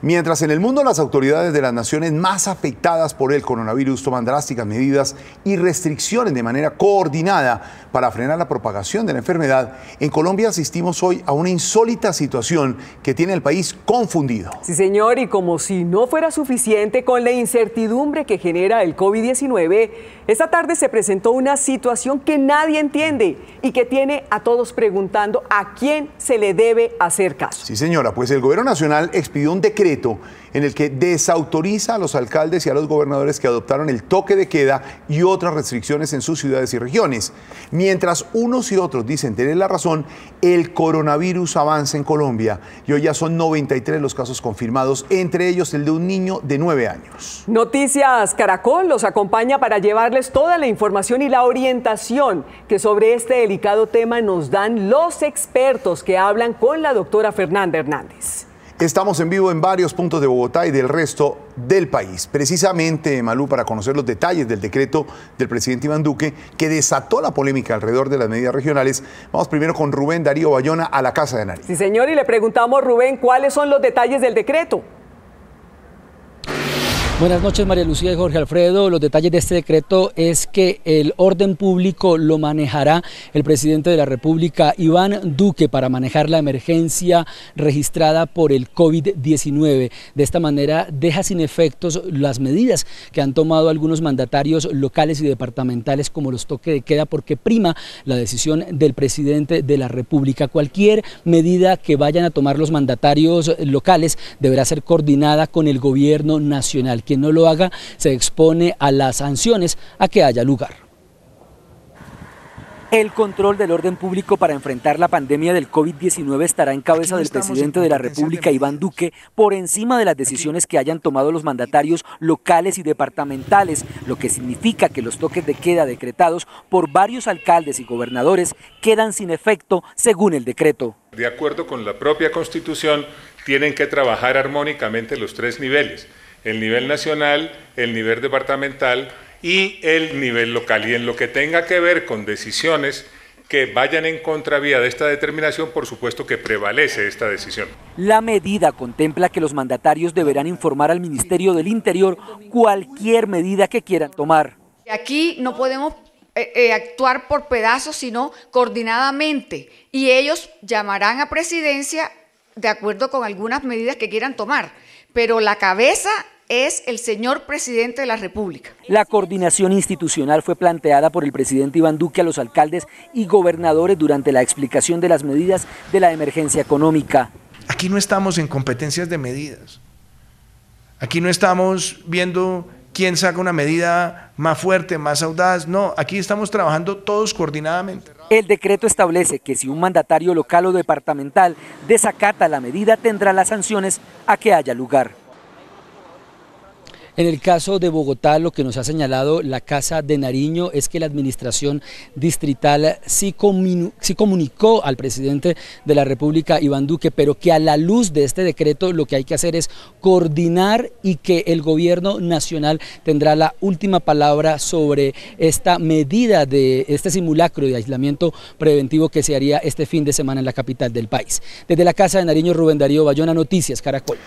Mientras en el mundo las autoridades de las naciones más afectadas por el coronavirus toman drásticas medidas y restricciones de manera coordinada para frenar la propagación de la enfermedad, en Colombia asistimos hoy a una insólita situación que tiene el país confundido. Sí, señor, y como si no fuera suficiente con la incertidumbre que genera el COVID-19, esta tarde se presentó una situación que nadie entiende y que tiene a todos preguntando a quién se le debe hacer caso. Sí, señora, pues el gobierno nacional expidió un decreto en el que desautoriza a los alcaldes y a los gobernadores que adoptaron el toque de queda y otras restricciones en sus ciudades y regiones. Mientras unos y otros dicen tener la razón, el coronavirus avanza en Colombia y hoy ya son 93 los casos confirmados, entre ellos el de un niño de 9 años. Noticias Caracol los acompaña para llevarles toda la información y la orientación que sobre este delicado tema nos dan los expertos que hablan con la doctora Fernanda Hernández. Estamos en vivo en varios puntos de Bogotá y del resto del país. Precisamente, Malú, para conocer los detalles del decreto del presidente Iván Duque que desató la polémica alrededor de las medidas regionales, vamos primero con Rubén Darío Bayona a la Casa de Nari. Sí, señor, y le preguntamos, Rubén, ¿cuáles son los detalles del decreto? Buenas noches María Lucía y Jorge Alfredo. Los detalles de este decreto es que el orden público lo manejará el presidente de la República, Iván Duque, para manejar la emergencia registrada por el COVID-19. De esta manera deja sin efectos las medidas que han tomado algunos mandatarios locales y departamentales como los toques de queda porque prima la decisión del presidente de la República. Cualquier medida que vayan a tomar los mandatarios locales deberá ser coordinada con el gobierno nacional quien no lo haga se expone a las sanciones a que haya lugar. El control del orden público para enfrentar la pandemia del COVID-19 estará en cabeza del presidente de la República, Iván Duque, por encima de las decisiones que hayan tomado los mandatarios locales y departamentales, lo que significa que los toques de queda decretados por varios alcaldes y gobernadores quedan sin efecto según el decreto. De acuerdo con la propia Constitución, tienen que trabajar armónicamente los tres niveles el nivel nacional, el nivel departamental y el nivel local. Y en lo que tenga que ver con decisiones que vayan en contravía de esta determinación, por supuesto que prevalece esta decisión. La medida contempla que los mandatarios deberán informar al Ministerio del Interior cualquier medida que quieran tomar. Aquí no podemos eh, eh, actuar por pedazos, sino coordinadamente. Y ellos llamarán a presidencia de acuerdo con algunas medidas que quieran tomar pero la cabeza es el señor presidente de la República. La coordinación institucional fue planteada por el presidente Iván Duque a los alcaldes y gobernadores durante la explicación de las medidas de la emergencia económica. Aquí no estamos en competencias de medidas. Aquí no estamos viendo quién saca una medida más fuerte, más audaz. No, aquí estamos trabajando todos coordinadamente. El decreto establece que si un mandatario local o departamental desacata la medida tendrá las sanciones a que haya lugar. En el caso de Bogotá, lo que nos ha señalado la Casa de Nariño es que la administración distrital sí, comunicó al presidente de la República, Iván Duque, pero que a la luz de este decreto lo que hay que hacer es coordinar y que el gobierno nacional tendrá la última palabra sobre esta medida de este simulacro de aislamiento preventivo que se haría este fin de semana en la capital del país. Desde la Casa de Nariño, Rubén Darío Bayona, Noticias Caracol.